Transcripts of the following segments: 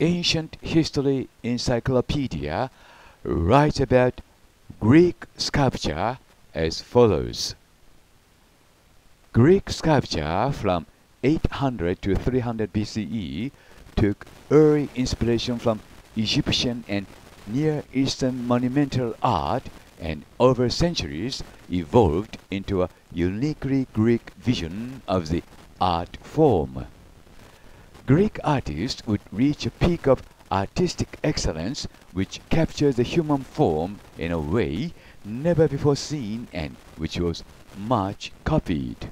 Ancient History Encyclopedia writes about Greek sculpture as follows. Greek sculpture from 800 to 300 BCE took early inspiration from Egyptian and Near Eastern monumental art and over centuries evolved into a uniquely Greek vision of the art form. Greek artists would reach a peak of artistic excellence which captured the human form in a way never before seen and which was much copied.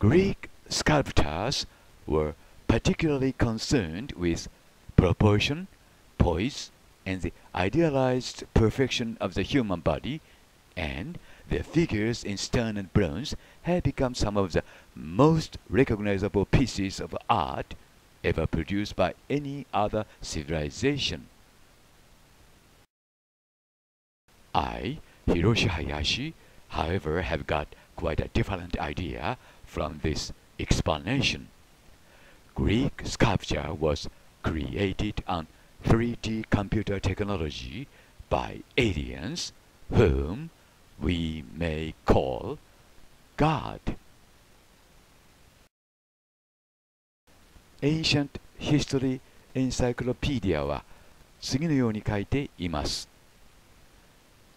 Greek sculptors were particularly concerned with proportion, poise, and the idealized perfection of the human body, and their figures in stone and bronze have become some of the most recognizable pieces of art ever produced by any other civilization. I, Hiroshi Hayashi, however, have got quite a different idea from this explanation. Greek sculpture was created on 3D computer technology by aliens whom we may call God. Ancient History Encyclopedia は次のように書いています。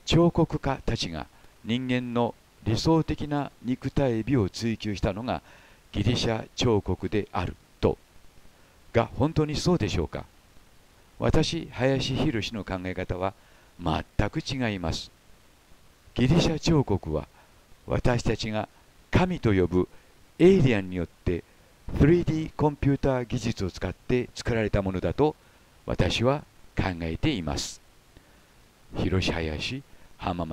彫刻家たちが人間の理想的な肉体美を追求したのがギリシャ彫刻であるとが本当にそうでしょうか私林博の考え方は全く違いますギリシャ彫刻は私たちが神と呼ぶエイリアンによって 3D コンピューター技術を使って作られたものだと私は考えています。広し林浜ジ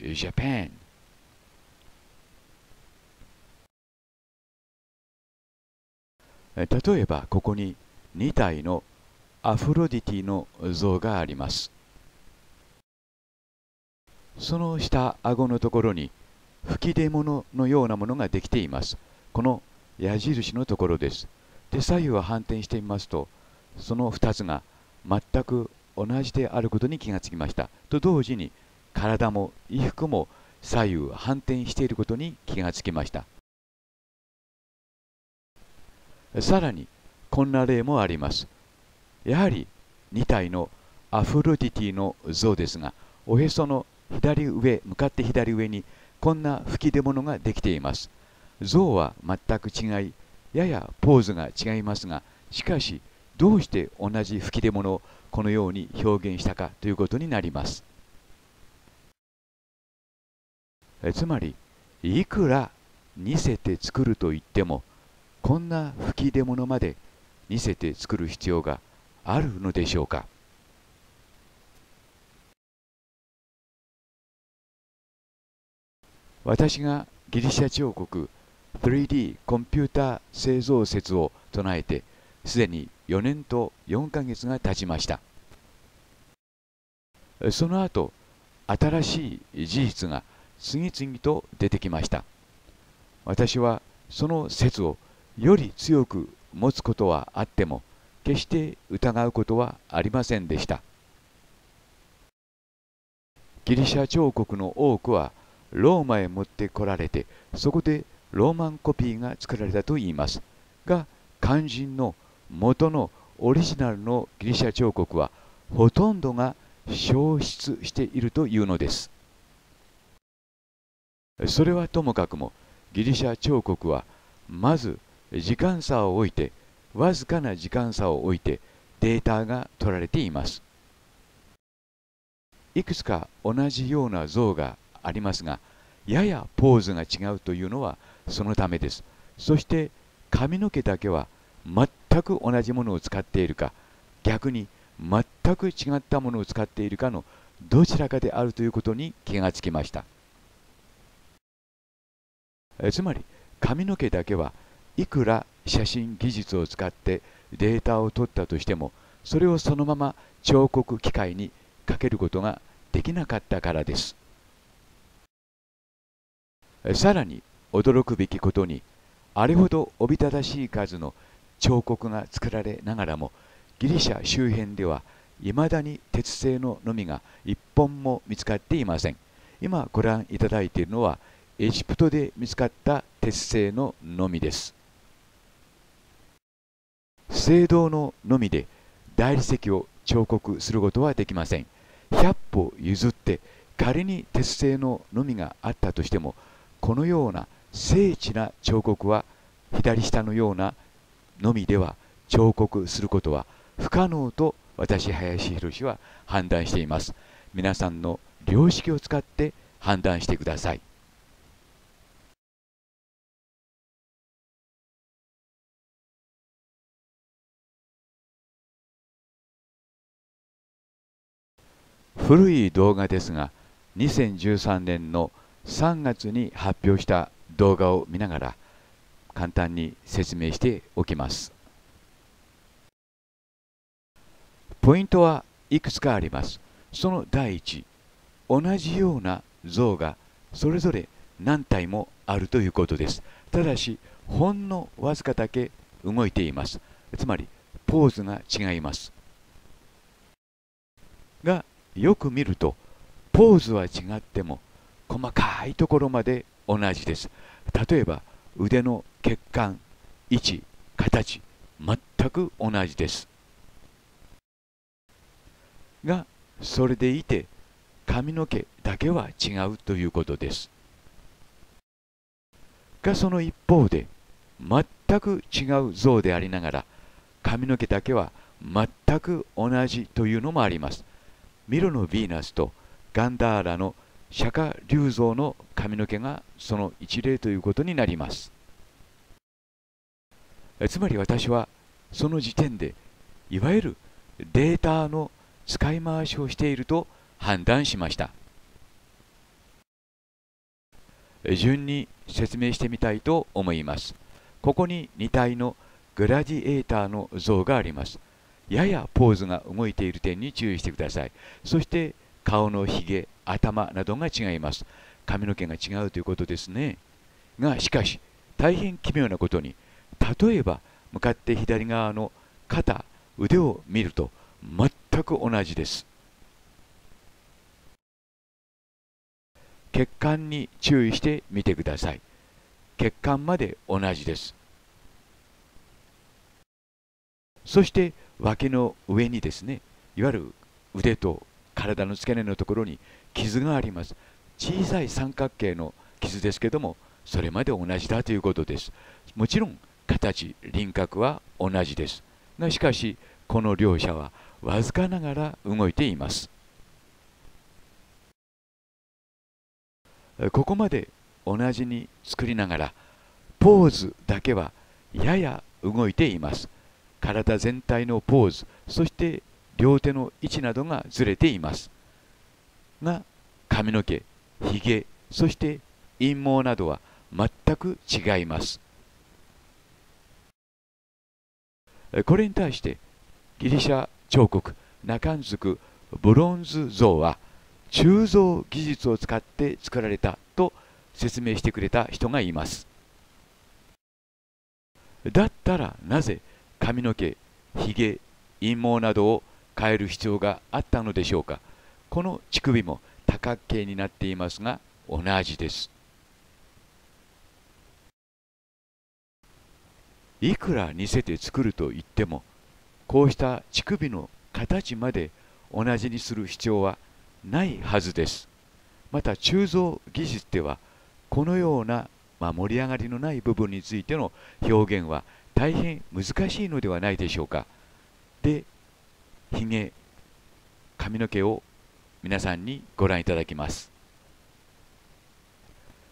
ャパン例えばここに2体のアフロディティの像があります。その下顎のところに吹き出物のようなものができていますこの矢印のところですで左右を反転してみますとその2つが全く同じであることに気がつきましたと同時に体も衣服も左右反転していることに気がつきましたさらにこんな例もありますやはり2体のアフロディティの像ですがおへその左上向かって左上にこんな吹き出物ができています像は全く違いややポーズが違いますがしかしどうして同じ吹き出物をこのように表現したかということになりますつまりいくら似せて作ると言ってもこんな吹き出物まで似せて作る必要があるのでしょうか私がギリシャ彫刻 3D コンピュータ製造説を唱えてすでに4年と4ヶ月が経ちましたその後新しい事実が次々と出てきました私はその説をより強く持つことはあっても決して疑うことはありませんでしたギリシャ彫刻の多くはローマへ持ってこられてそこでローマンコピーが作られたといいますが肝心の元のオリジナルのギリシャ彫刻はほとんどが消失しているというのですそれはともかくもギリシャ彫刻はまず時間差を置いてわずかな時間差を置いてデータが取られていますいくつか同じような像がありますがややポーズが違うというのはそのためですそして髪の毛だけは全く同じものを使っているか逆に全く違ったものを使っているかのどちらかであるということに気がつきましたつまり髪の毛だけはいくら写真技術を使ってデータを取ったとしてもそれをそのまま彫刻機械にかけることができなかったからですさらに驚くべきことにあれほどおびただしい数の彫刻が作られながらもギリシャ周辺ではいまだに鉄製ののみが1本も見つかっていません今ご覧いただいているのはエジプトで見つかった鉄製ののみです聖堂ののみで大理石を彫刻することはできません100歩譲って仮に鉄製ののみがあったとしてもこのような精緻な彫刻は左下のようなのみでは彫刻することは不可能と私林博は判断しています皆さんの良識を使って判断してください古い動画ですが2013年の「3月に発表した動画を見ながら簡単に説明しておきますポイントはいくつかありますその第一同じような像がそれぞれ何体もあるということですただしほんのわずかだけ動いていますつまりポーズが違いますがよく見るとポーズは違っても細かいところまで同じです例えば腕の血管位置形全く同じですがそれでいて髪の毛だけは違うということですがその一方で全く違う像でありながら髪の毛だけは全く同じというのもありますミロのヴィーナスとガンダーラの釈迦竜像の髪の毛がその一例ということになりますつまり私はその時点でいわゆるデータの使い回しをしていると判断しました順に説明してみたいと思いますここに2体のグラディエーターの像がありますややポーズが動いている点に注意してくださいそして顔のひげ頭などが違います髪の毛が違うということですねがしかし大変奇妙なことに例えば向かって左側の肩腕を見ると全く同じです血管に注意してみてください血管まで同じですそして脇の上にですねいわゆる腕と体の付け根のところに傷があります小さい三角形の傷ですけどもそれまで同じだということですもちろん形輪郭は同じですがしかしこの両者はわずかながら動いていますここまで同じに作りながらポーズだけはやや動いています体全体のポーズそして両手の位置などがずれていますが髪の毛ひげそして陰毛などは全く違いますこれに対してギリシャ彫刻ナカンズクブロンズ像は鋳造技術を使って作られたと説明してくれた人がいますだったらなぜ髪の毛ひげ陰毛などを変える必要があったのでしょうかこの乳首も多角形になっていますが同じですいくら似せて作るといってもこうした乳首の形まで同じにする必要はないはずですまた鋳造技術ではこのような、まあ、盛り上がりのない部分についての表現は大変難しいのではないでしょうかで髭、髪の毛を皆さんにご覧いただきます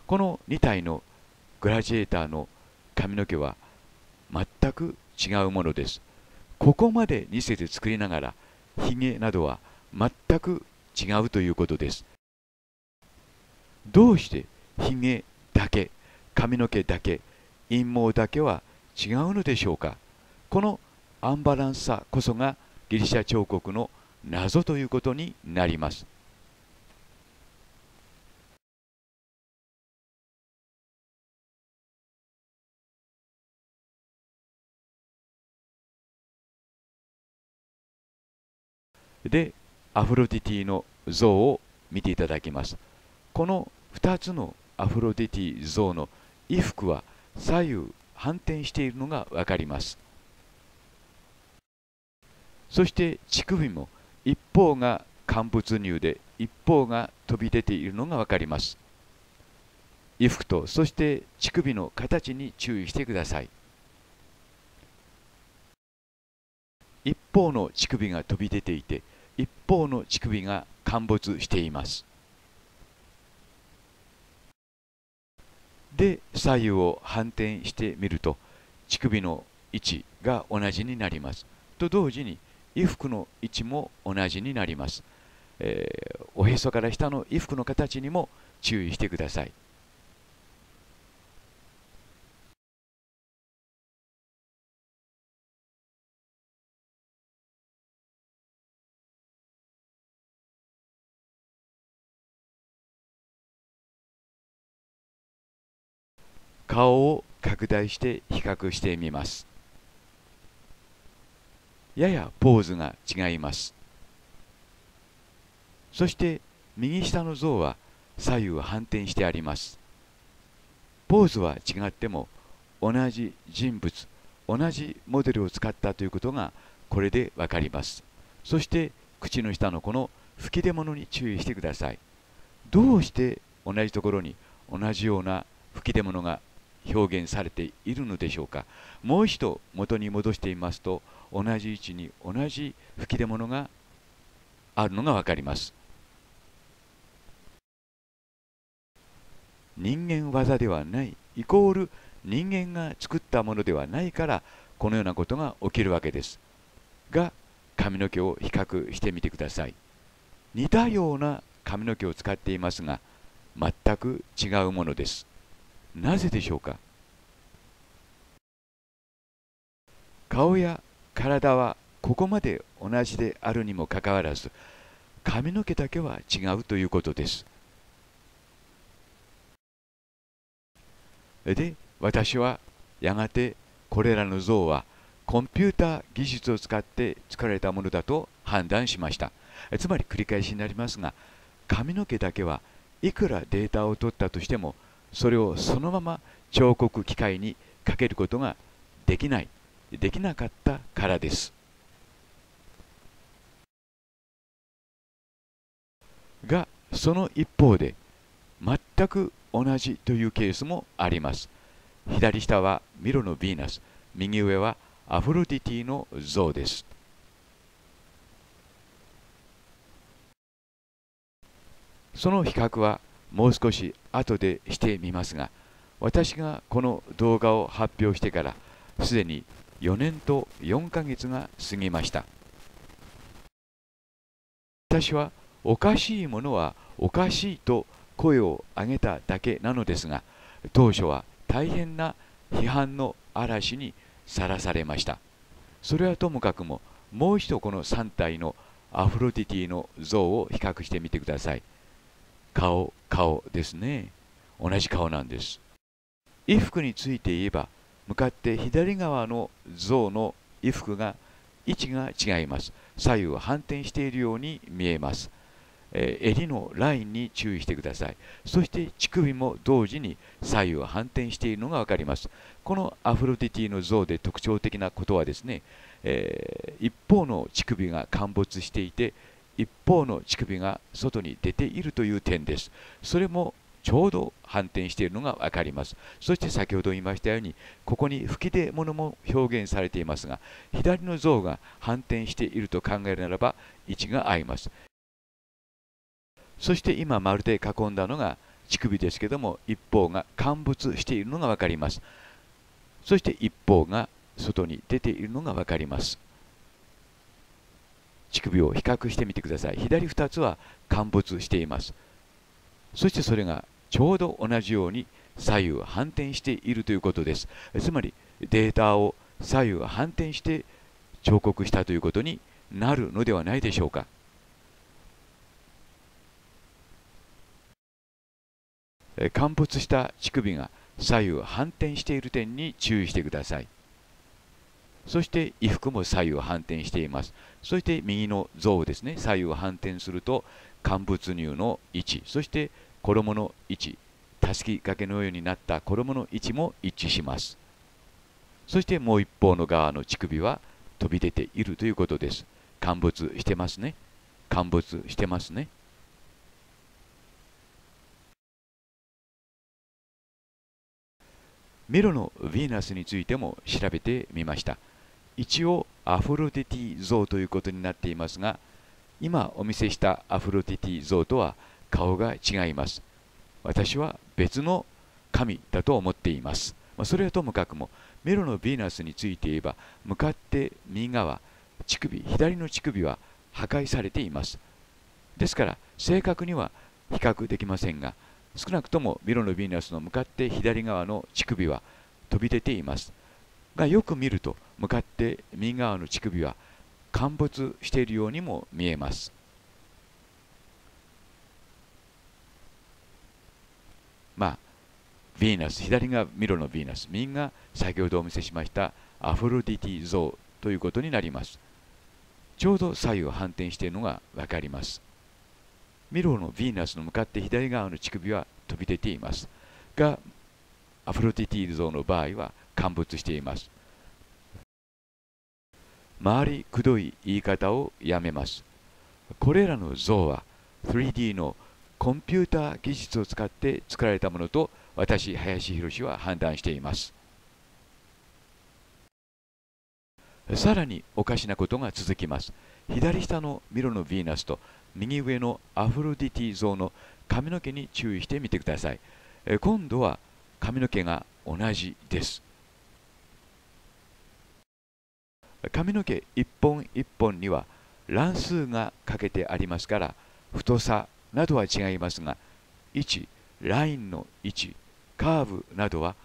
この2体のグラジエーターの髪の毛は全く違うものですここまで似せて作りながらひげなどは全く違うということですどうして髭だけ髪の毛だけ陰毛だけは違うのでしょうかこのアンバランスさこそがギリシャ彫刻の謎ということになります。でアフロディティの像を見ていただきますこの2つのアフロディティ像の衣服は左右反転しているのが分かりますそして乳首も一方が乾物乳で一方が飛び出ているのが分かります衣服とそして乳首の形に注意してください一方の乳首が飛び出ていて一方の乳首が陥没していますで左右を反転してみると乳首の位置が同じになりますと同時に衣服の位置も同じになります、えー、おへそから下の衣服の形にも注意してください顔を拡大して比較してみますややポーズが違いますそして右下の像は左右反転してありますポーズは違っても同じ人物同じモデルを使ったということがこれで分かりますそして口の下のこの吹き出物に注意してくださいどうして同じところに同じような吹き出物が表現されているのでしょうかもう一度元に戻してみますと同じ位置に同じ吹き出物があるのが分かります人間技ではないイコール人間が作ったものではないからこのようなことが起きるわけですが髪の毛を比較してみてください似たような髪の毛を使っていますが全く違うものですなぜでしょうか顔や体はここまで同じであるにもかかわらず髪の毛だけは違うということですで私はやがてこれらの像はコンピューター技術を使って作られたものだと判断しましたつまり繰り返しになりますが髪の毛だけはいくらデータを取ったとしてもそれをそのまま彫刻機械にかけることができないできなかったからですがその一方で全く同じというケースもあります左下はミロのヴィーナス右上はアフロディティの像ですその比較はもう少し後でしてみますが私がこの動画を発表してからすでに4年と4ヶ月が過ぎました私はおかしいものはおかしいと声を上げただけなのですが当初は大変な批判の嵐にさらされましたそれはともかくももう一度この3体のアフロディティの像を比較してみてください顔、顔ですね。同じ顔なんです。衣服について言えば、向かって左側の像の衣服が位置が違います。左右反転しているように見えます。えー、襟のラインに注意してください。そして乳首も同時に左右反転しているのが分かります。このアフロディティの像で特徴的なことはですね、えー、一方の乳首が陥没していて、一方の乳首が外に出ているという点です。それもちょうど反転しているのが分かります。そして先ほど言いましたように、ここに吹き出物も表現されていますが、左の像が反転していると考えるならば、位置が合います。そして今、丸で囲んだのが乳首ですけども、一方が陥没しているのが分かります。そして一方が外に出ているのが分かります。乳首を比較してみてください左2つは陥没していますそしてそれがちょうど同じように左右反転しているということですつまりデータを左右反転して彫刻したということになるのではないでしょうか陥没した乳首が左右反転している点に注意してくださいそして衣服も左右反転していますそして右の像ですね左右反転すると乾物乳の位置そして衣の位置たすき掛けのようになった衣の位置も一致しますそしてもう一方の側の乳首は飛び出ているということです乾物してますね乾物してますねミロのヴィーナスについても調べてみました。一応アフロディティ像ということになっていますが今お見せしたアフロディティ像とは顔が違います私は別の神だと思っています、まそれはともかくもメロのヴィーナスについて言えば向かって右側乳首左の乳首は破壊されていますですから正確には比較できませんが少なくともミロのヴィーナスの向かって左側の乳首は飛び出ていますがよく見ると向かって右側の乳首は陥没しているようにも見えます。まあ、ヴーナス、左がミロのヴィーナス、右が先ほどお見せしましたアフロディティ像ということになります。ちょうど左右反転しているのが分かります。ミロのヴィーナスの向かって左側の乳首は飛び出ています。が、アフロディティ像の場合は陥没しています回りくどい言い方をやめますこれらの像は 3D のコンピューター技術を使って作られたものと私林博は判断していますさらにおかしなことが続きます左下のミロのヴィーナスと右上のアフロディティ像の髪の毛に注意してみてください今度は髪の毛が同じです髪の毛一本一本には乱数がかけてありますから太さなどは違いますが位置ラインの位置カーブなどは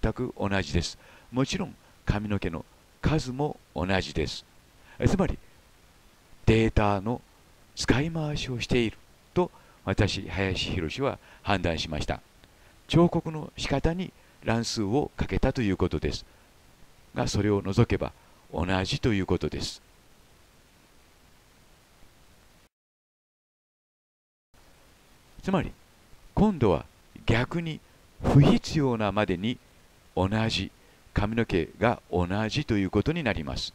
全く同じですもちろん髪の毛の数も同じですつまりデータの使い回しをしていると私林宏は判断しました彫刻の仕方に乱数をかけたということですがそれを除けば同じということです。つまり今度は逆に不必要なまでに同じ髪の毛が同じということになります。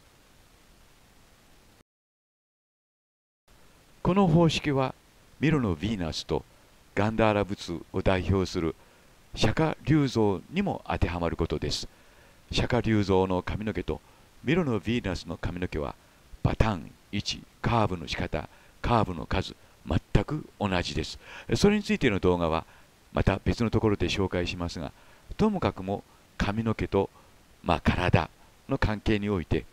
この方式はミロのヴィーナスとガンダーラ仏を代表する釈迦龍像にも当てはまることです。釈迦龍像の髪の毛とミロのヴィーナスの髪の毛はパターン、位置、カーブの仕方、カーブの数、全く同じです。それについての動画はまた別のところで紹介しますが、ともかくも髪の毛と、まあ、体の関係において、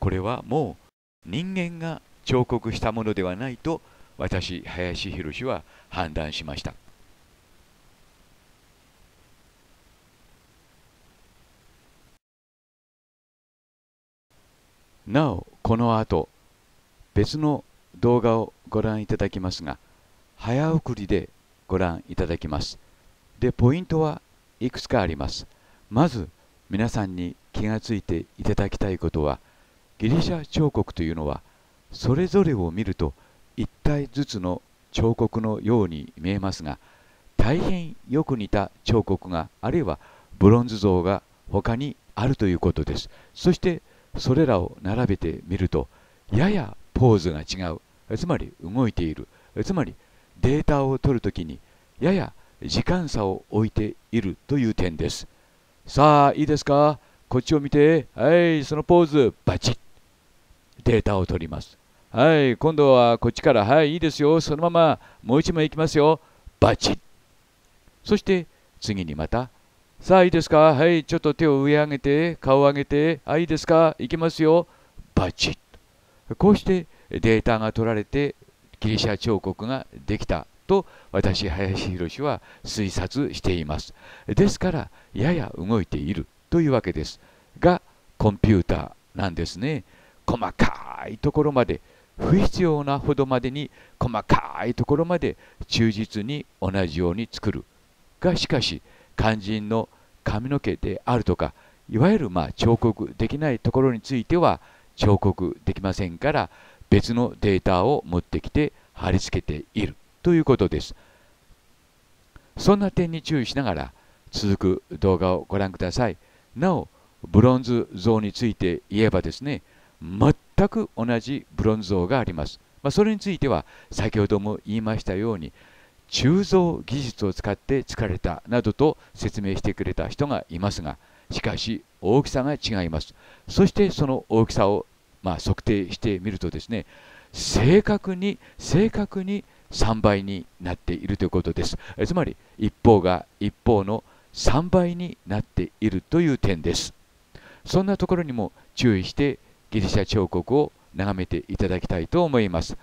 これはもう人間が彫刻したものではないと私、林博は判断しました。なおこの後別の動画をご覧いただきますが早送りでご覧いただきますでポイントはいくつかありますまず皆さんに気がついていただきたいことはギリシャ彫刻というのはそれぞれを見ると1体ずつの彫刻のように見えますが大変よく似た彫刻があるいはブロンズ像が他にあるということですそしてそれらを並べてみるとややポーズが違うつまり動いているつまりデータを取るときにやや時間差を置いているという点ですさあいいですかこっちを見てはいそのポーズバチッデータを取りますはい今度はこっちからはいいいですよそのままもう一枚いきますよバチッそして次にまたさあいいですかはい、ちょっと手を上上げて、顔を上げて、あ、いいですか行きますよ。バチッと。こうしてデータが取られて、ギリシャ彫刻ができたと私、林博は推察しています。ですから、やや動いているというわけです。が、コンピューターなんですね。細かいところまで、不必要なほどまでに、細かいところまで忠実に同じように作る。が、しかし、肝心の髪の毛であるとかいわゆるま彫刻できないところについては彫刻できませんから別のデータを持ってきて貼り付けているということですそんな点に注意しながら続く動画をご覧くださいなおブロンズ像について言えばですね全く同じブロンズ像があります、まあ、それについては先ほども言いましたように鋳造技術を使って作られたなどと説明してくれた人がいますがしかし大きさが違いますそしてその大きさをまあ、測定してみるとですね正確に正確に3倍になっているということですつまり一方が一方の3倍になっているという点ですそんなところにも注意してギリシャ彫刻を眺めていただきたいと思います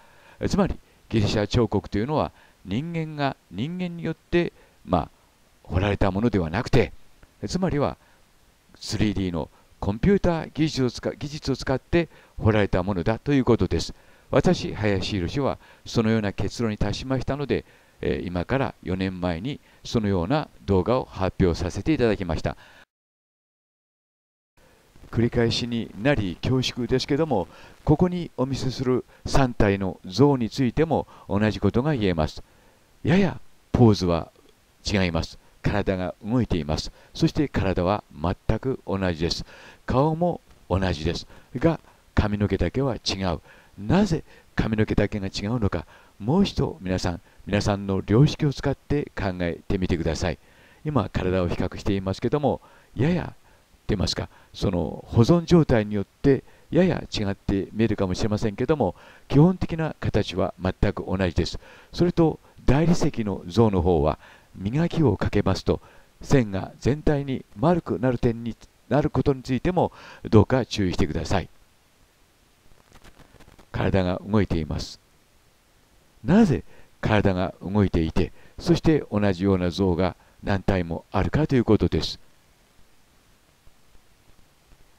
つまりギリシャ彫刻というのは人間が人間によって、まあ、掘られたものではなくてつまりは 3D のコンピューター技術を使技術を使って掘られたものだということです。私、林宏はそのような結論に達しましたので、え今から4年前にそのような動画を発表させていただきました。繰り返しになり恐縮ですけどもここにお見せする3体の像についても同じことが言えますややポーズは違います。体が動いています。そして体は全く同じです。顔も同じです。が、髪の毛だけは違う。なぜ髪の毛だけが違うのか、もう一度皆さん、皆さんの良識を使って考えてみてください。今、体を比較していますけども、やや、出ますか、その保存状態によって、やや違って見えるかもしれませんけども、基本的な形は全く同じです。それと、大理石の像の方は磨きをかけますと線が全体に丸くなる点になることについてもどうか注意してください体が動いていますなぜ体が動いていてそして同じような像が何体もあるかということです、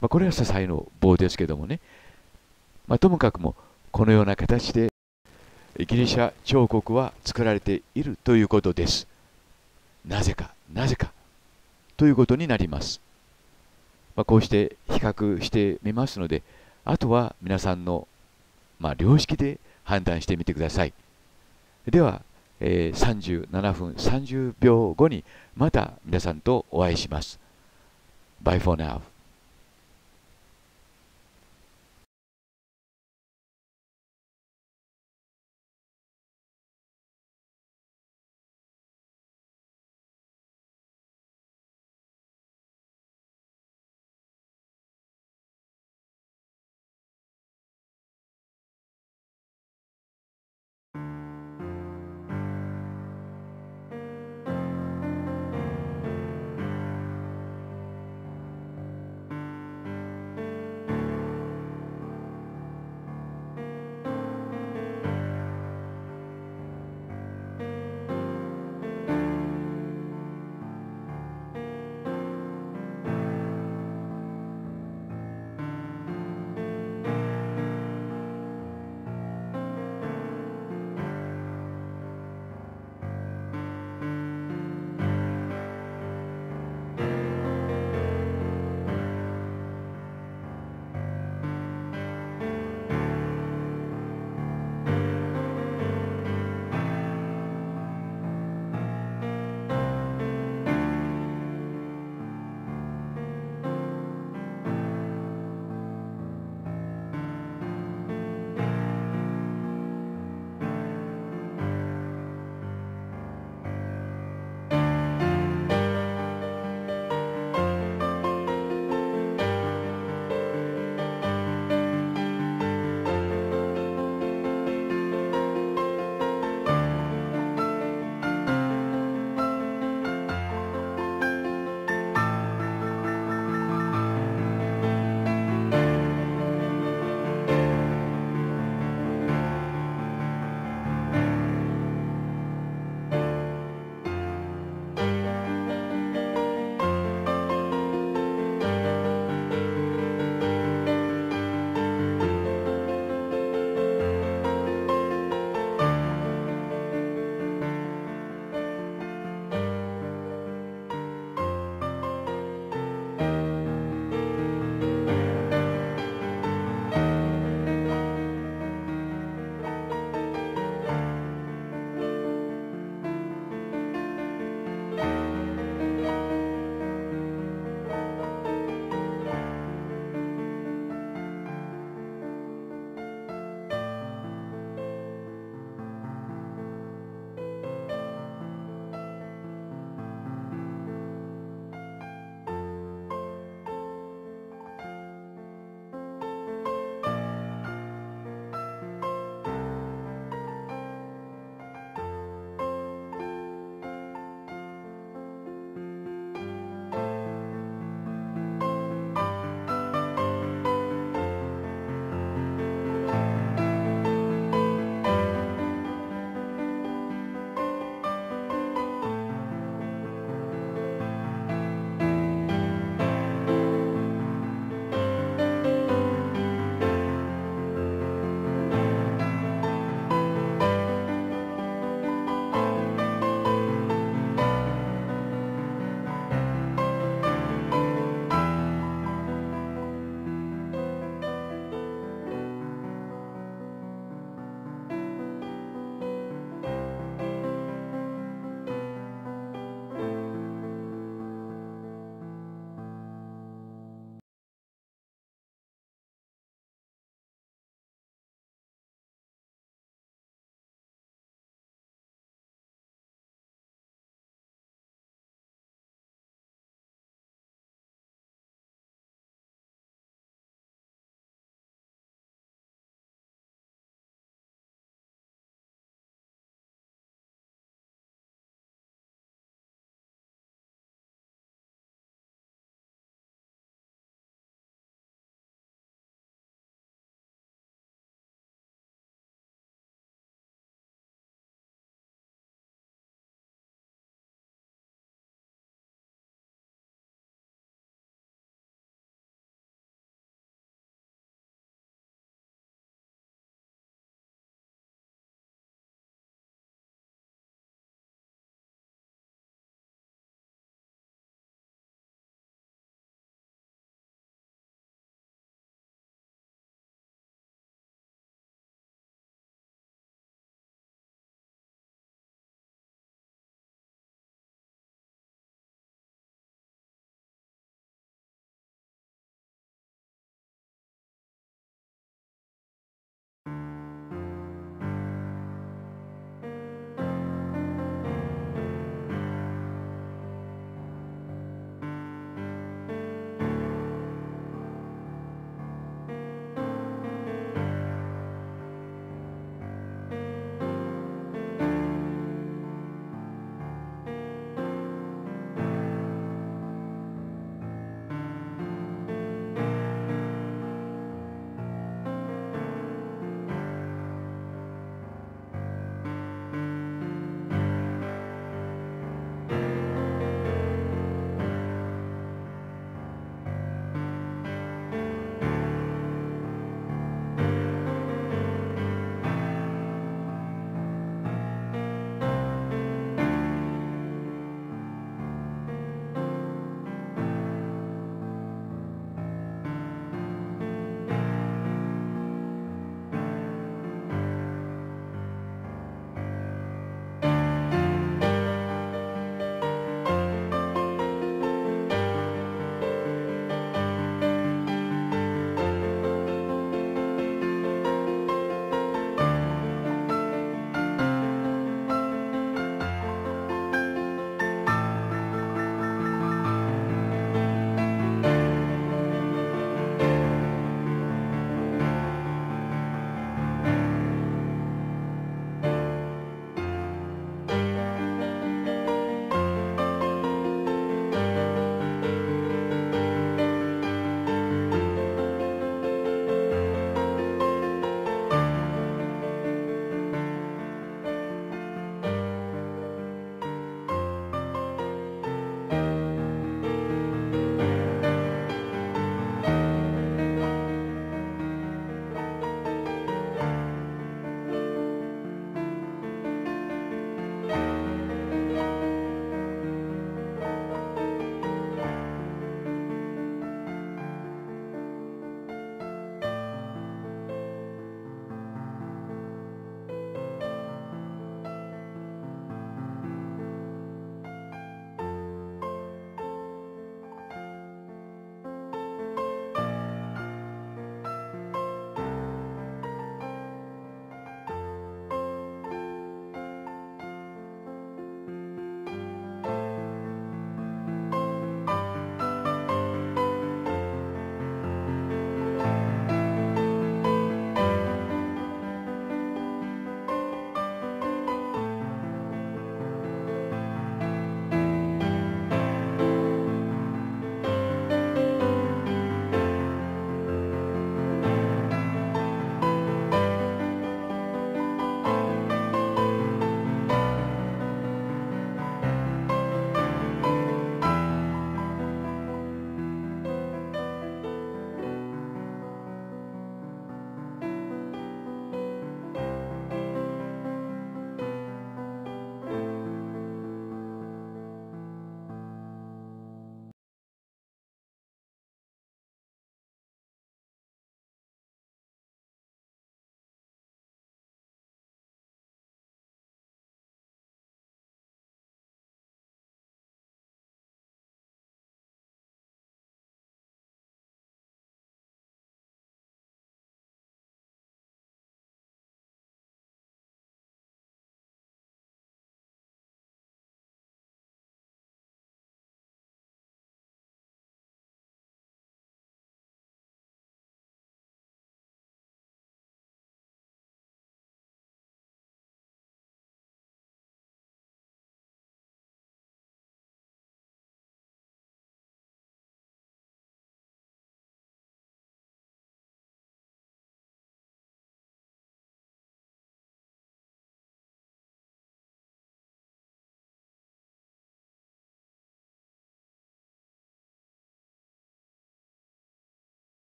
まあ、これは支えの棒ですけどもね、まあ、ともかくもこのような形でギリシャ彫刻は作られているということです。なぜか、なぜか、ということになります。まあ、こうして比較してみますので、あとは皆さんの、まあ、良識で判断してみてください。では、えー、37分30秒後にまた皆さんとお会いします。Bye for now.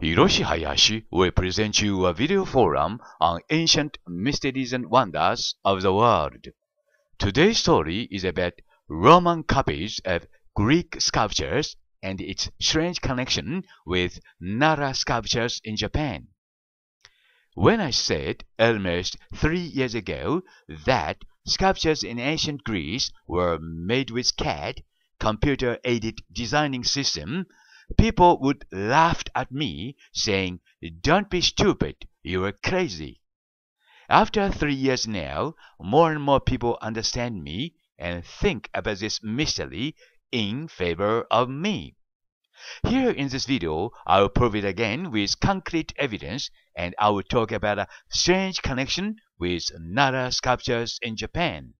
Hiroshi Hayashi will present you a video forum on ancient mysteries and wonders of the world. Today's story is about Roman copies of Greek sculptures and its strange connection with Nara sculptures in Japan. When I said almost three years ago that sculptures in ancient Greece were made with CAD, computer-aided designing system, People would laugh at me, saying, Don't be stupid, you are crazy. After three years now, more and more people understand me and think about this mystery in favor of me. Here in this video, I will prove it again with concrete evidence and I will talk about a strange connection with Nara sculptures in Japan.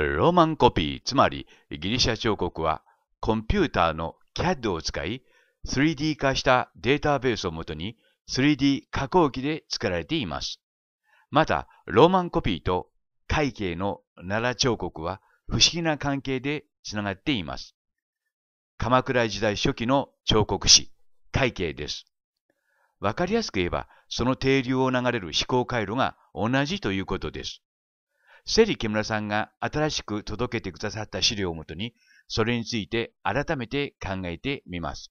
ロマンコピー、つまりギリシャ彫刻はコンピューターの CAD を使い 3D 化したデータベースをもとに 3D 加工機で作られています。また、ローマンコピーと会計の奈良彫刻は不思議な関係でつながっています。鎌倉時代初期の彫刻師、会計です。わかりやすく言えば、その停留を流れる思考回路が同じということです。セリ木村さんが新しく届けてくださった資料をもとに、それについて改めて考えてみます。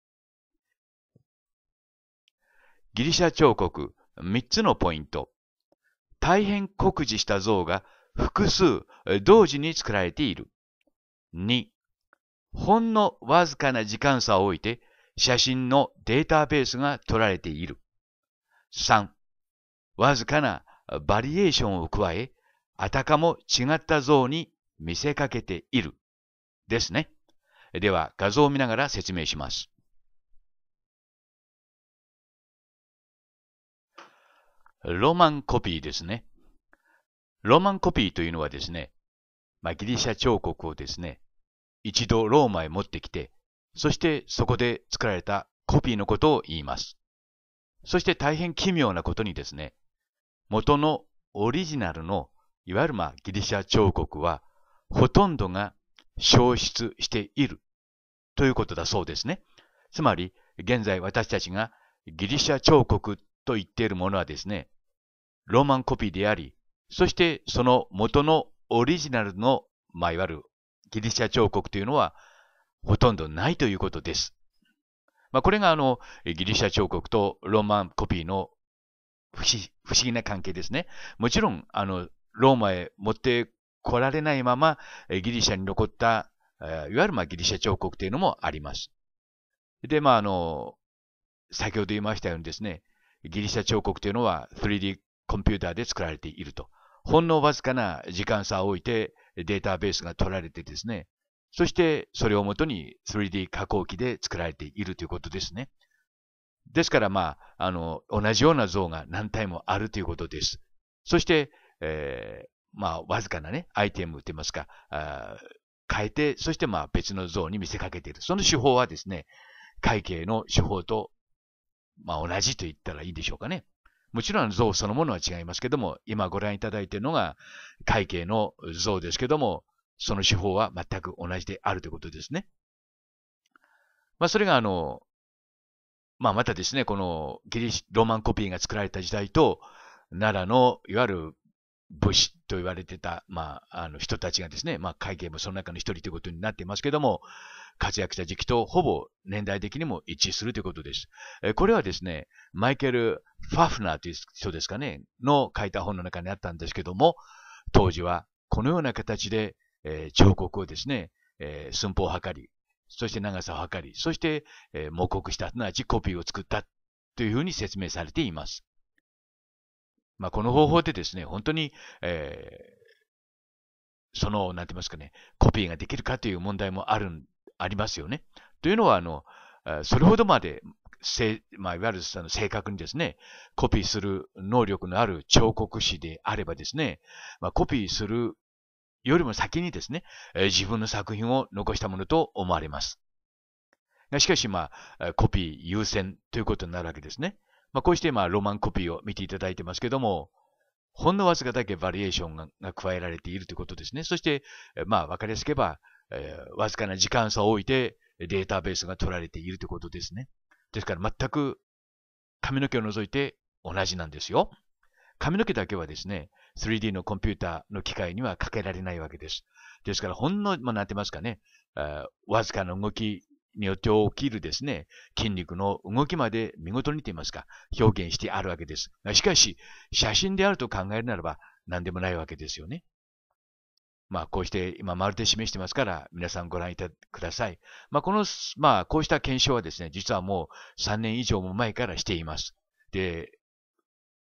ギリシャ彫刻、3つのポイント。大変酷似した像が複数同時に作られている。2、ほんのわずかな時間差を置いて写真のデータベースが取られている。3、わずかなバリエーションを加え、あたかも違った像に見せかけている。ですね。では、画像を見ながら説明します。ロマンコピーですね。ロマンコピーというのはですね、まあ、ギリシャ彫刻をですね、一度ローマへ持ってきて、そしてそこで作られたコピーのことを言います。そして大変奇妙なことにですね、元のオリジナルのいわゆるまあギリシャ彫刻は、ほとんどが消失しているということだそうですね。つまり、現在私たちがギリシャ彫刻と言っているものはですね、ローマンコピーであり、そしてその元のオリジナルの、まあ、いわゆるギリシャ彫刻というのはほとんどないということです。まあ、これがあの、ギリシャ彫刻とローマンコピーの不思議な関係ですね。もちろん、あの、ローマへ持って来られないまま、ギリシャに残った、いわゆるまあギリシャ彫刻というのもあります。で、まあ、あの、先ほど言いましたようにですね、ギリシャ彫刻というのは 3D コンピューターで作られていると。ほんのわずかな時間差を置いてデータベースが取られてですね、そしてそれをもとに 3D 加工機で作られているということですね。ですからまあ、あの、同じような像が何体もあるということです。そして、えー、まあ、わずかなね、アイテムといいますか、あ変えて、そしてまあ別の像に見せかけている。その手法はですね、会計の手法と、まあ同じと言ったらいいでしょうかね。もちろん像そのものは違いますけども、今ご覧いただいているのが会計の像ですけども、その手法は全く同じであるということですね。まあそれがあの、まあまたですね、このギリシローマンコピーが作られた時代と、奈良のいわゆる武士と言われてた、まあ、あの人たちがですね、まあ、会計もその中の一人ということになっていますけども、活躍した時期とほぼ年代的にも一致するということです。えこれはですね、マイケル・ファフナーという人ですかね、の書いた本の中にあったんですけども、当時はこのような形で、えー、彫刻をですね、えー、寸法を測り、そして長さを測り、そして、えー、模刻した、すなわちコピーを作ったというふうに説明されています。まあ、この方法でですね、本当に、えー、その、なんて言いますかね、コピーができるかという問題もある、ありますよね。というのは、あの、それほどまで、せまあ、いわゆるその正確にですね、コピーする能力のある彫刻師であればですね、まあ、コピーするよりも先にですね、え自分の作品を残したものと思われます。がしかし、まあ、コピー優先ということになるわけですね。まあ、こうして今、ロマンコピーを見ていただいてますけども、ほんのわずかだけバリエーションが加えられているということですね。そして、まあ、わかりやすければ、えー、わずかな時間差を置いてデータベースが取られているということですね。ですから全く髪の毛を除いて同じなんですよ。髪の毛だけはですね、3D のコンピューターの機械にはかけられないわけです。ですから、ほんの、まあ、なんて言いますかね、わずかな動きによって起きるですね、筋肉の動きまで見事にと言いますか、表現してあるわけです。しかし、写真であると考えるならば何でもないわけですよね。まあ、こうして今丸で示してますから、皆さんご覧いたください。まあ、この、まあ、こうした検証はですね、実はもう3年以上も前からしています。で、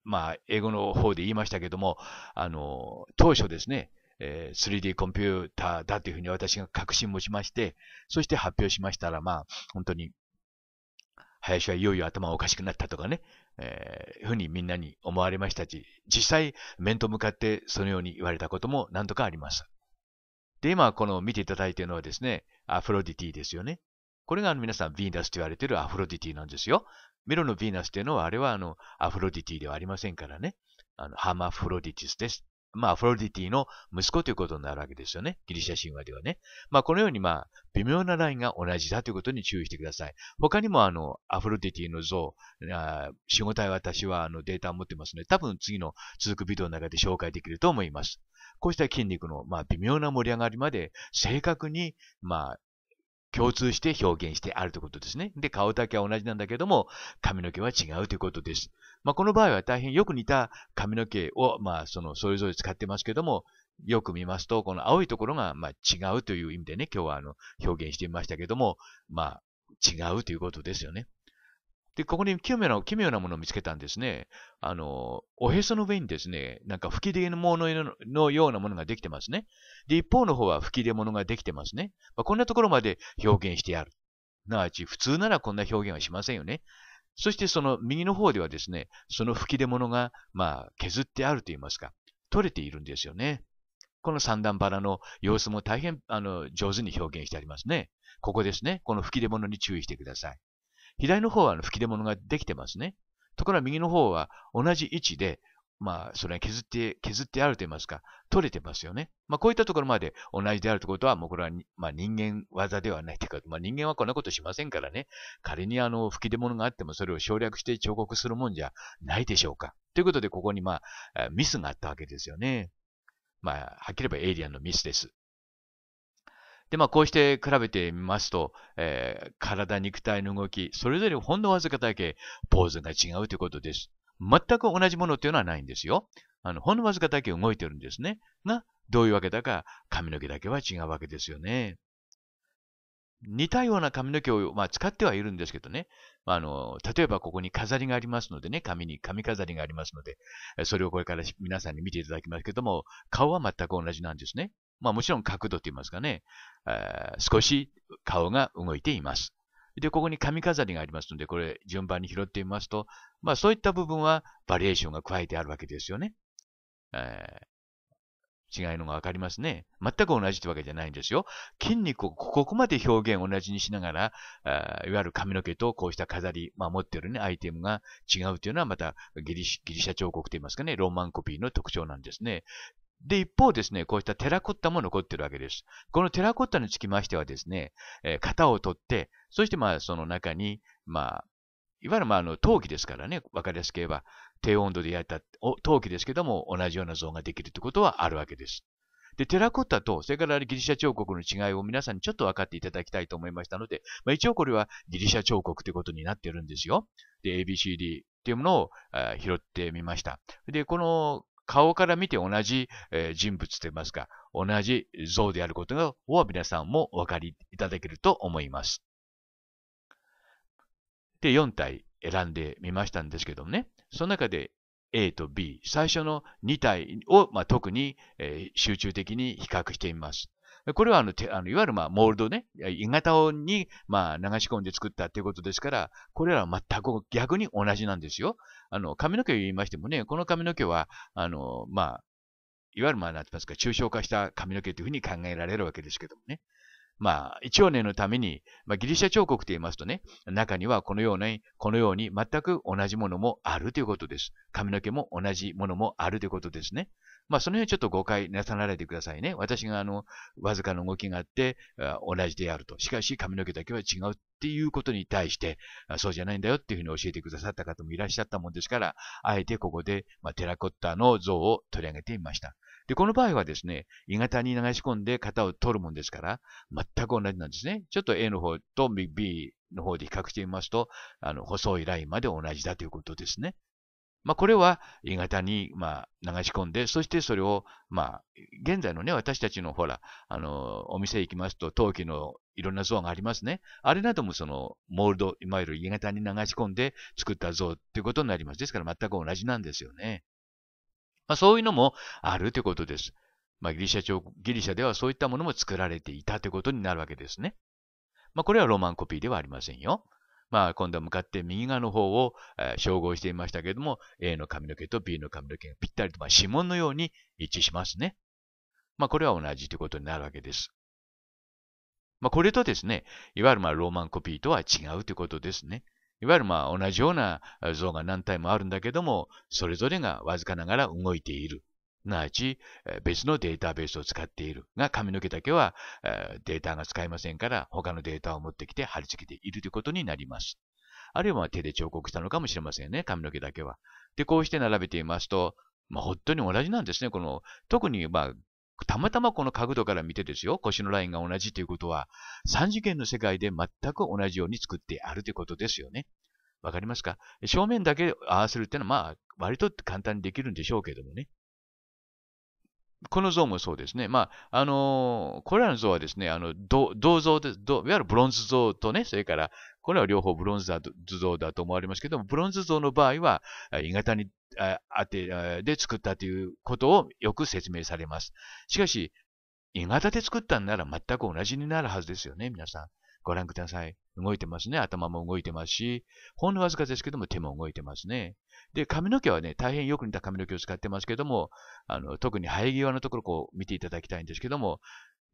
まあ、英語の方で言いましたけども、あの、当初ですね、えー、3D コンピューターだというふうに私が確信持ちまして、そして発表しましたら、まあ、本当に、林はいよいよ頭おかしくなったとかね、えー、ふうにみんなに思われましたし、実際、面と向かってそのように言われたことも何度かあります。で、今、この見ていただいているのはですね、アフロディティですよね。これがあの皆さん、ヴィーナスと言われているアフロディティなんですよ。メロのヴィーナスというのは、あれはあの、アフロディティではありませんからね。あの、ハマフロディティスです。まあ、アフロディティの息子ということになるわけですよね。ギリシャ神話ではね。まあ、このように、まあ、微妙なラインが同じだということに注意してください。他にも、あの、アフロディティの像、仕事体私は、あの、データを持ってますので、多分次の続くビデオの中で紹介できると思います。こうした筋肉の、まあ、微妙な盛り上がりまで正確に、まあ、共通して表現してあるということですね。で、顔だけは同じなんだけども、髪の毛は違うということです。まあ、この場合は大変よく似た髪の毛を、まあ、その、それぞれ使ってますけども、よく見ますと、この青いところが、まあ、違うという意味でね、今日はあの、表現してみましたけども、まあ、違うということですよね。で、ここに奇妙な、奇妙なものを見つけたんですね。あの、おへその上にですね、なんか吹き出物のようなものができてますね。で、一方の方は吹き出物ができてますね。まあ、こんなところまで表現してある。なあち、普通ならこんな表現はしませんよね。そしてその右の方ではですね、その吹き出物が、まあ、削ってあると言いますか、取れているんですよね。この三段バラの様子も大変、あの、上手に表現してありますね。ここですね。この吹き出物に注意してください。左の方は吹き出物ができてますね。ところが右の方は同じ位置で、まあ、それ削って、削ってあると言いますか、取れてますよね。まあ、こういったところまで同じであるということは、もうこれは、まあ、人間技ではないというか、まあ、人間はこんなことしませんからね、仮にあの、吹き出物があってもそれを省略して彫刻するもんじゃないでしょうか。ということで、ここにまあ、ミスがあったわけですよね。まあ、はっきり言えばエイリアンのミスです。で、まあ、こうして比べてみますと、えー、体、肉体の動き、それぞれほんのわずかだけポーズが違うということです。全く同じものっていうのはないんですよ。あの、ほんのわずかだけ動いてるんですね。が、どういうわけだか、髪の毛だけは違うわけですよね。似たような髪の毛を、まあ、使ってはいるんですけどね。あの、例えばここに飾りがありますのでね、髪に髪飾りがありますので、それをこれから皆さんに見ていただきますけども、顔は全く同じなんですね。まあもちろん角度と言いますかね、えー、少し顔が動いています。で、ここに髪飾りがありますので、これ順番に拾ってみますと、まあそういった部分はバリエーションが加えてあるわけですよね。えー、違いのがわかりますね。全く同じってわけじゃないんですよ。筋肉をここまで表現同じにしながら、えー、いわゆる髪の毛とこうした飾り、まあ、持ってるね、アイテムが違うというのはまたギリシャ彫刻といいますかね、ローマンコピーの特徴なんですね。で、一方ですね、こういったテラコッタも残ってるわけです。このテラコッタにつきましてはですね、えー、型を取って、そしてまあその中に、まあ、いわゆるまああの陶器ですからね、わかりやすければ、低温度で焼いた陶器ですけども、同じような像ができるということはあるわけです。で、テラコッタと、それからギリシャ彫刻の違いを皆さんにちょっと分かっていただきたいと思いましたので、まあ、一応これはギリシャ彫刻ということになってるんですよ。で、ABCD っていうものを拾ってみました。で、この顔から見て同じ、人物といいますか、同じ像であることを皆さんもお分かりいただけると思います。で、4体選んでみましたんですけどもね、その中で A と B、最初の2体を、まあ、特に、集中的に比較してみます。これはあの、あのいわゆるまあモールドね、鋳型にまあ流し込んで作ったということですから、これらは全く逆に同じなんですよ。あの、髪の毛を言いましてもね、この髪の毛は、あの、まあ、いわゆるまあ、なんて言いますか、抽象化した髪の毛というふうに考えられるわけですけどもね。まあ、一応念のために、まあ、ギリシャ彫刻と言いますとね、中にはこのように、このように全く同じものもあるということです。髪の毛も同じものもあるということですね。まあ、その辺ちょっと誤解なさられてくださいね。私があの、わずかな動きがあって、同じであると。しかし髪の毛だけは違うっていうことに対して、そうじゃないんだよっていうふうに教えてくださった方もいらっしゃったもんですから、あえてここで、まあ、テラコッタの像を取り上げてみました。で、この場合はですね、鋳型に流し込んで型を取るもんですから、全く同じなんですね。ちょっと A の方と B の方で比較してみますと、あの、細いラインまで同じだということですね。まあ、これは、鋳型に、ま流し込んで、そしてそれを、ま現在のね、私たちのほら、あの、お店行きますと、陶器のいろんな像がありますね。あれなどもその、モールド、いわゆる鋳型に流し込んで作った像っていうことになります。ですから全く同じなんですよね。まあ、そういうのもあるということです。まあ、ギリシャ朝、ギリシャではそういったものも作られていたということになるわけですね。まあ、これはロマンコピーではありませんよ。まあ、今度は向かって右側の方を、えー、照合していましたけれども、A の髪の毛と B の髪の毛がぴったりと、まあ、指紋のように一致しますね。まあ、これは同じということになるわけです。まあ、これとですね、いわゆるまあローマンコピーとは違うということですね。いわゆるまあ同じような像が何体もあるんだけども、それぞれがわずかながら動いている。なあ、ち別のデータベースを使っているが、髪の毛だけはデータが使えませんから、他のデータを持ってきて貼り付けているということになります。あるいは手で彫刻したのかもしれませんね、髪の毛だけは。で、こうして並べていますと、まあ、本当に同じなんですね。この、特に、まあ、たまたまこの角度から見てですよ、腰のラインが同じということは、三次元の世界で全く同じように作ってあるということですよね。わかりますか正面だけ合わせるっていうのは、まあ、割と簡単にできるんでしょうけどもね。この像もそうですね。まあ、あのこれらの像はですね、あの、銅像です。いわゆるブロンズ像とね、それから、これは両方ブロンズ像だと思われますけども、ブロンズ像の場合は、鋳型にあてで作ったということをよく説明されます。しかし、鋳型で作ったんなら全く同じになるはずですよね、皆さん。ご覧ください。動いてますね。頭も動いてますし、ほんのわずかですけども手も動いてますね。で、髪の毛はね、大変よく似た髪の毛を使ってますけども、あの、特に生え際のところこう見ていただきたいんですけども、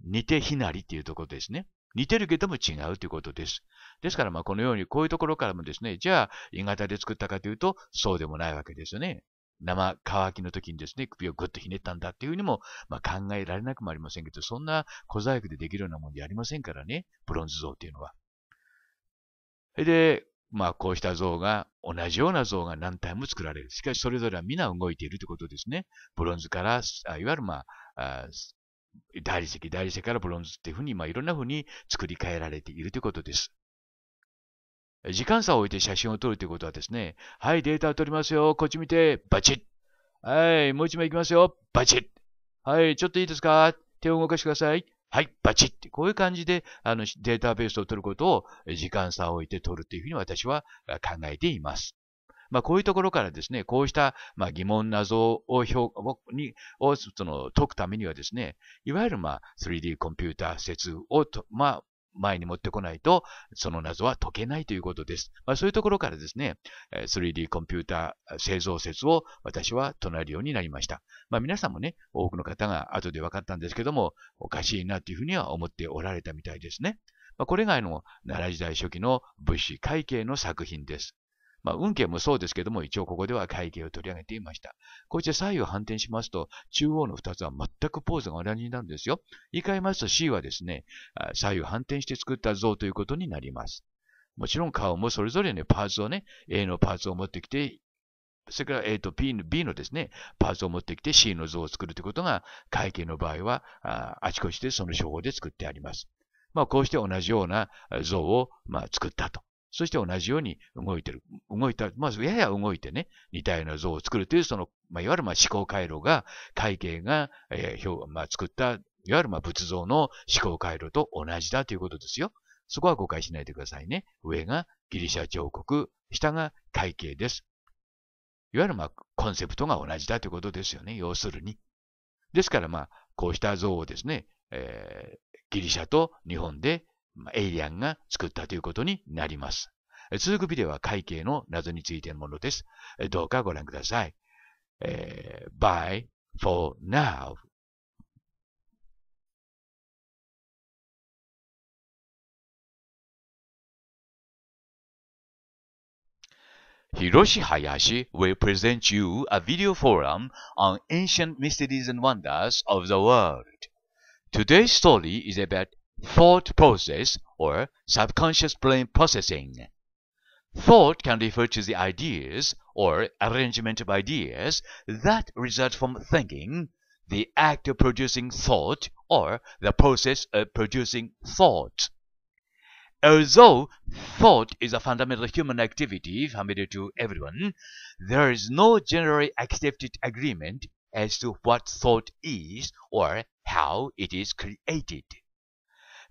似て非なりっていうところですね。似てるけども違うということです。ですから、まあ、このように、こういうところからもですね、じゃあ、鋳型で作ったかというと、そうでもないわけですよね。生乾きの時にですね、首をぐっとひねったんだっていうふうにも、まあ、考えられなくもありませんけど、そんな小細工でできるようなもんでありませんからね、ブロンズ像っていうのは。で、まあ、こうした像が、同じような像が何体も作られる。しかし、それぞれは皆動いているということですね。ブロンズから、いわゆる、まあ、大理石、大理石からブロンズっていうふうに、まあ、いろんなふうに作り変えられているということです。時間差を置いて写真を撮るということはですね、はい、データを取りますよ。こっち見て、バチッ。はい、もう一枚いきますよ。バチッ。はい、ちょっといいですか手を動かしてください。はい、バチって、こういう感じで、あの、データベースを取ることを時間差を置いて取るというふうに私は考えています。まあ、こういうところからですね、こうした、まあ、疑問、謎をに、を、その、解くためにはですね、いわゆる、まあ、3D コンピューター説をと、まあ、前に持ってこないと、その謎は解けないということです。まあ、そういうところからですね、3D コンピューター製造説を私は唱えるようになりました。まあ、皆さんもね、多くの方が後で分かったんですけども、おかしいなというふうには思っておられたみたいですね。まあ、これがあの、奈良時代初期の物資会計の作品です。まあ、運慶もそうですけども、一応ここでは会計を取り上げていました。こうして左右反転しますと、中央の二つは全くポーズが同じになるんですよ。言い換えますと C はですね、左右反転して作った像ということになります。もちろん顔もそれぞれね、パーツをね、A のパーツを持ってきて、それから、A ー、と B, の B のですね、パーツを持ってきて C の像を作るということが、会計の場合はあ、あちこちでその手法で作ってあります。まあ、こうして同じような像を、まあ、作ったとそして同じように動いてる。動いた、まず、あ、やや動いてね、似たような像を作るという、その、まあ、いわゆるまあ思考回路が、会計が、えーまあ、作った、いわゆるまあ仏像の思考回路と同じだということですよ。そこは誤解しないでくださいね。上がギリシャ彫刻、下が会計です。いわゆるまあコンセプトが同じだということですよね。要するに。ですからまあ、こうした像をですね、えー、ギリシャと日本でエイリアンが作ったということになります。続くビデオは会計の謎についてのものです。どうかご覧ください。えー、b y e for now Hiroshi Hayashi will present you a video forum on ancient mysteries and wonders of the world. Today's story is about thought process or subconscious brain processing. Thought can refer to the ideas or arrangement of ideas that result from thinking, the act of producing thought or the process of producing thought. Although thought is a fundamental human activity familiar to everyone, there is no generally accepted agreement as to what thought is or how it is created.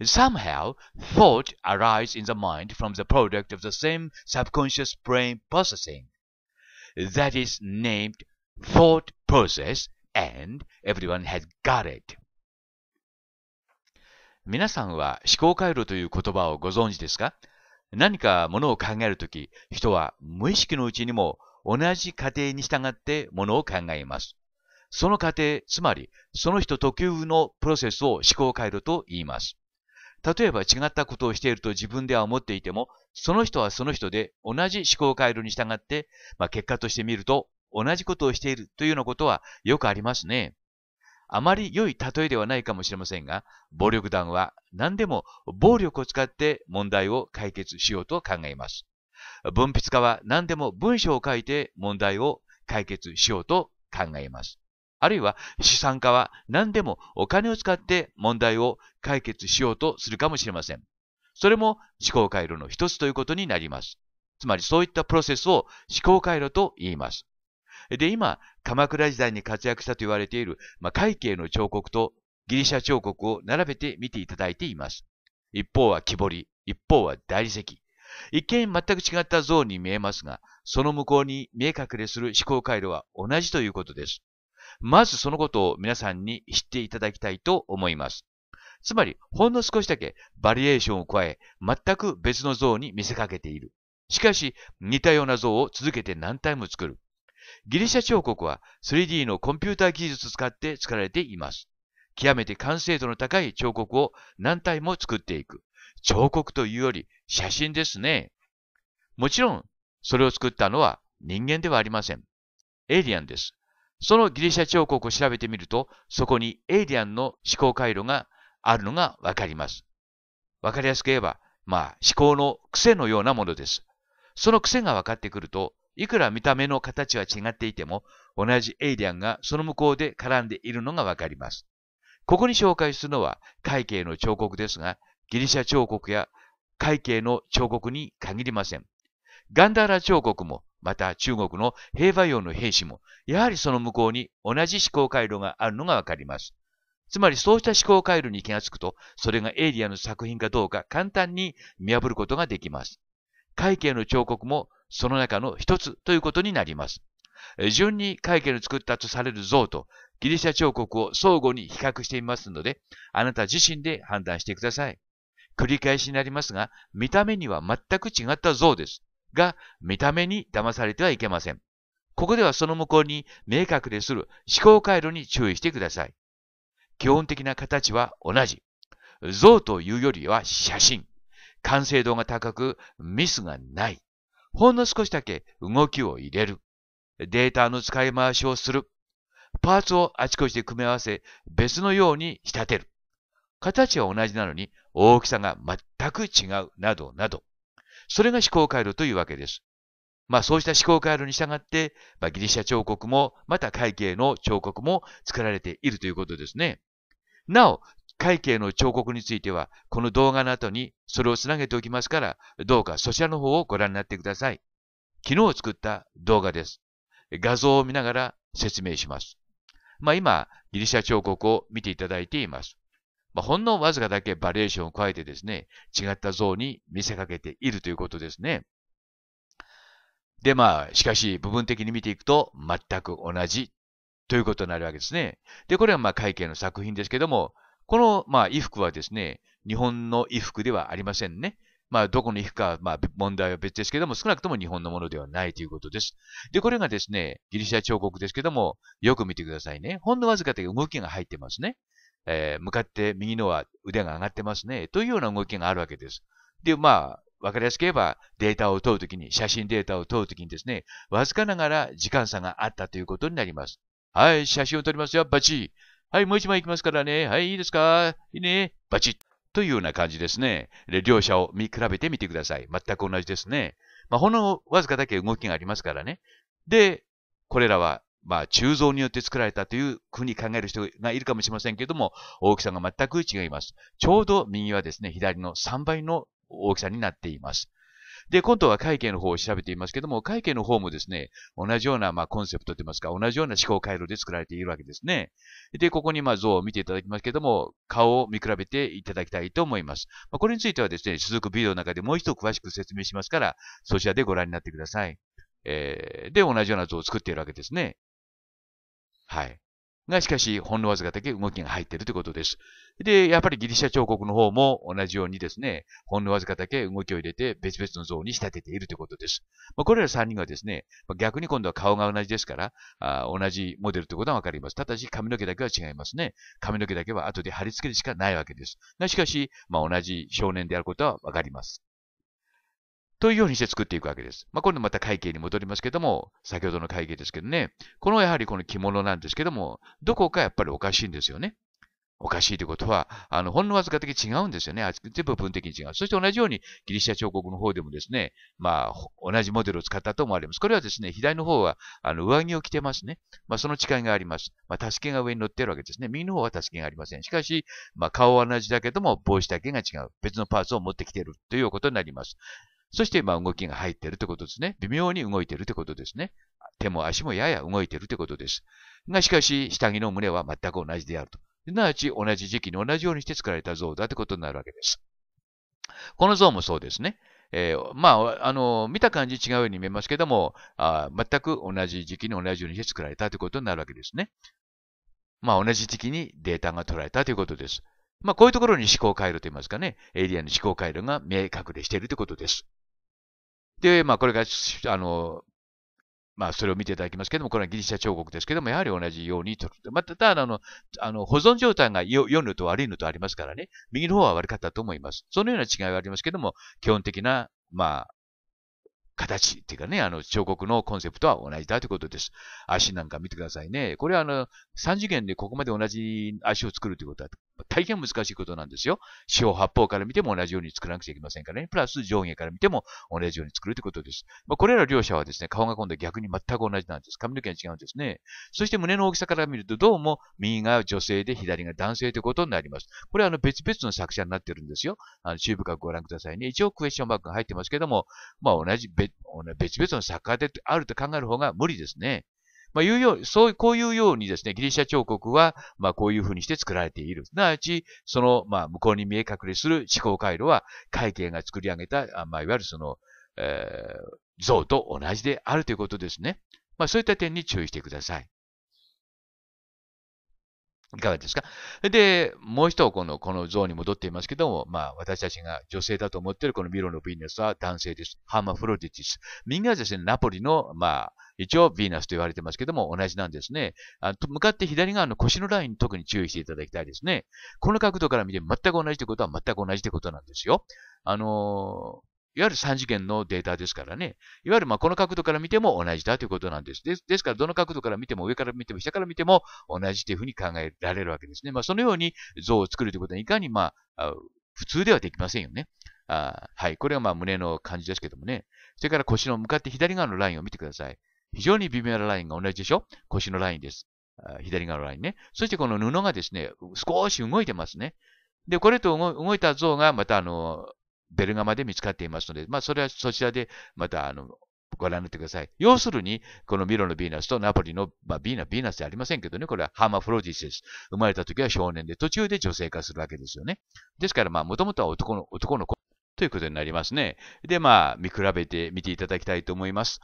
Somehow, thought a r i s e in the mind from the product of the same subconscious brain processing. That is named thought process and everyone has got it. 皆さんは思考回路という言葉をご存知ですか何かものを考えるとき、人は無意識のうちにも同じ過程に従ってものを考えます。その過程、つまりその人特有のプロセスを思考回路と言います。例えば違ったことをしていると自分では思っていても、その人はその人で同じ思考回路に従って、まあ、結果として見ると同じことをしているというようなことはよくありますね。あまり良い例えではないかもしれませんが、暴力団は何でも暴力を使って問題を解決しようと考えます。文筆家は何でも文章を書いて問題を解決しようと考えます。あるいは資産家は何でもお金を使って問題を解決しようとするかもしれません。それも思考回路の一つということになります。つまりそういったプロセスを思考回路と言います。で、今、鎌倉時代に活躍したと言われている、まあ、会計の彫刻とギリシャ彫刻を並べて見ていただいています。一方は木彫り、一方は大理石。一見全く違った像に見えますが、その向こうに見え隠れする思考回路は同じということです。まずそのことを皆さんに知っていただきたいと思います。つまり、ほんの少しだけバリエーションを加え、全く別の像に見せかけている。しかし、似たような像を続けて何体も作る。ギリシャ彫刻は 3D のコンピューター技術を使って作られています。極めて完成度の高い彫刻を何体も作っていく。彫刻というより写真ですね。もちろん、それを作ったのは人間ではありません。エイリアンです。そのギリシャ彫刻を調べてみると、そこにエイリアンの思考回路があるのがわかります。わかりやすく言えば、まあ思考の癖のようなものです。その癖が分かってくると、いくら見た目の形は違っていても、同じエイリアンがその向こうで絡んでいるのがわかります。ここに紹介するのは会計の彫刻ですが、ギリシャ彫刻や会計の彫刻に限りません。ガンダーラ彫刻もまた中国の平和用の兵士も、やはりその向こうに同じ思考回路があるのがわかります。つまりそうした思考回路に気がつくと、それがエイリアの作品かどうか簡単に見破ることができます。会計の彫刻もその中の一つということになります。順に会計の作ったとされる像とギリシャ彫刻を相互に比較していますので、あなた自身で判断してください。繰り返しになりますが、見た目には全く違った像です。が見た目に騙されてはいけません。ここではその向こうに明確でする思考回路に注意してください。基本的な形は同じ。像というよりは写真。完成度が高くミスがない。ほんの少しだけ動きを入れる。データの使い回しをする。パーツをあちこちで組み合わせ、別のように仕立てる。形は同じなのに大きさが全く違うなどなど。それが思考回路というわけです。まあそうした思考回路に従って、まあ、ギリシャ彫刻も、また会計の彫刻も作られているということですね。なお、会計の彫刻については、この動画の後にそれをつなげておきますから、どうかそちらの方をご覧になってください。昨日作った動画です。画像を見ながら説明します。まあ今、ギリシャ彫刻を見ていただいています。まあ、ほんのわずかだけバリエーションを加えてですね、違った像に見せかけているということですね。で、まあ、しかし、部分的に見ていくと、全く同じということになるわけですね。で、これはまあ、会計の作品ですけども、この、まあ、衣服はですね、日本の衣服ではありませんね。まあ、どこの衣服か、まあ、問題は別ですけども、少なくとも日本のものではないということです。で、これがですね、ギリシャ彫刻ですけども、よく見てくださいね。ほんのわずかで動きが入ってますね。えー、向かって右のは腕が上がってますね、というような動きがあるわけです。で、まあ、わかりやすく言えば、データを取るときに、写真データを取るときにですね、わずかながら時間差があったということになります。はい、写真を撮りますよ、バチはい、もう一枚いきますからね。はい、いいですかいいね。バチッというような感じですね。で、両者を見比べてみてください。全く同じですね。まあ、ほんのわずかだけ動きがありますからね。で、これらはまあ、鋳造によって作られたというふうに考える人がいるかもしれませんけれども、大きさが全く違います。ちょうど右はですね、左の3倍の大きさになっています。で、今度は会計の方を調べていますけども、会計の方もですね、同じような、まあ、コンセプトといいますか、同じような思考回路で作られているわけですね。で、ここに、まあ、像を見ていただきますけども、顔を見比べていただきたいと思います。まあ、これについてはですね、続くビデオの中でもう一度詳しく説明しますから、そちらでご覧になってください。えー、で、同じような像を作っているわけですね。はい。が、しかし、ほんのわずかだけ動きが入っているということです。で、やっぱりギリシャ彫刻の方も同じようにですね、ほんのわずかだけ動きを入れて別々の像に仕立てているということです。まあ、これら3人はですね、逆に今度は顔が同じですから、あ同じモデルということはわかります。ただし髪の毛だけは違いますね。髪の毛だけは後で貼り付けるしかないわけです。が、しかし、まあ、同じ少年であることはわかります。というようにして作っていくわけです。まあ、今度また会計に戻りますけども、先ほどの会計ですけどね、このやはりこの着物なんですけども、どこかやっぱりおかしいんですよね。おかしいということは、あの、ほんのわずか的違うんですよね。全部分的に違う。そして同じように、ギリシャ彫刻の方でもですね、まあ、同じモデルを使ったと思われます。これはですね、左の方は、あの、上着を着てますね。まあ、その違いがあります。まあ、助けが上に乗ってるわけですね。右の方は助けがありません。しかし、まあ、顔は同じだけども、帽子だけが違う。別のパーツを持ってきているということになります。そして、まあ、動きが入ってるってことですね。微妙に動いてるってことですね。手も足もやや動いてるってことです。が、しかし、下着の胸は全く同じであると。すなわち、同じ時期に同じようにして作られた像だってことになるわけです。この像もそうですね。えー、まあ、あの、見た感じ違うように見えますけども、あ全く同じ時期に同じようにして作られたということになるわけですね。まあ、同じ時期にデータが取られたということです。まあ、こういうところに思考回路といいますかね、エイリアンの思考回路が明確でしているということです。で、まあ、これが、あの、まあ、それを見ていただきますけども、これはギリシャ彫刻ですけども、やはり同じようにと、まあ、ただ、あの、あの保存状態が良いのと悪いのとありますからね、右の方は悪かったと思います。そのような違いはありますけども、基本的な、まあ、形っていうかね、あの、彫刻のコンセプトは同じだということです。足なんか見てくださいね。これはあの、3次元でここまで同じ足を作るということは大変難しいことなんですよ。四方八方から見ても同じように作らなくちゃいけませんからね。プラス上下から見ても同じように作るということです。まあ、これら両者はですね、顔が今度は逆に全く同じなんです。髪の毛が違うんですね。そして胸の大きさから見るとどうも右が女性で左が男性ということになります。これはあの別々の作者になってるんですよ。あの、中部学ご覧くださいね。一応クエスチョンマークが入ってますけども、まあ同じ別、別々の作家であると考える方が無理ですね。まあ、いうようそう、こういうようにですね、ギリシャ彫刻は、まあ、こういうふうにして作られている。すなわち、その、まあ、向こうに見え隠れする思考回路は、会計が作り上げた、まあ、いわゆるその、えー、像と同じであるということですね。まあ、そういった点に注意してください。いかがですかで、もう一度この、この像に戻っていますけども、まあ、私たちが女性だと思っているこのミロのヴィーナスは男性です。ハーマフロディティス。みんなですね、ナポリの、まあ、一応ヴィーナスと言われてますけども、同じなんですね。あ向かって左側の腰のラインに特に注意していただきたいですね。この角度から見て全く同じということは全く同じということなんですよ。あのーいわゆる3次元のデータですからね。いわゆるまこの角度から見ても同じだということなんです。ですですから、どの角度から見ても、上から見ても、下から見ても同じというふうに考えられるわけですね。まあ、そのように像を作るということはいかに、まあ、普通ではできませんよね。あはい。これはまあ胸の感じですけどもね。それから腰の向かって左側のラインを見てください。非常に微妙なラインが同じでしょ腰のラインです。左側のラインね。そしてこの布がですね、少し動いてますね。で、これと動いた像がまたあの、ベルガマで見つかっていますので、まあ、それはそちらで、また、あの、ご覧になってください。要するに、このミロのヴィーナスとナポリの、まあ、ヴィーナ、ヴィーナスじゃありませんけどね、これはハーマフロディスです。生まれた時は少年で、途中で女性化するわけですよね。ですから、まあ、もともとは男の、男の子ということになりますね。で、まあ、見比べてみていただきたいと思います。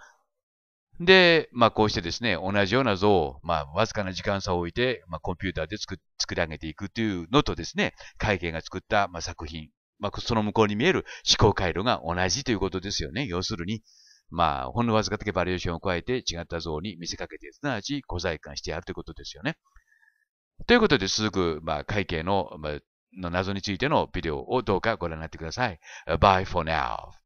で、まあ、こうしてですね、同じような像を、まあ、わずかな時間差を置いて、まあ、コンピューターで作作り上げていくというのとですね、会計が作った、まあ、作品、まあ、その向こうに見える思考回路が同じということですよね。要するに、まあ、ほんのわずかだけバリエーションを加えて違った像に見せかけて、すなわち小細感してやるということですよね。ということで、続く、まあ、会計の、まあ、の謎についてのビデオをどうかご覧になってください。Bye for now.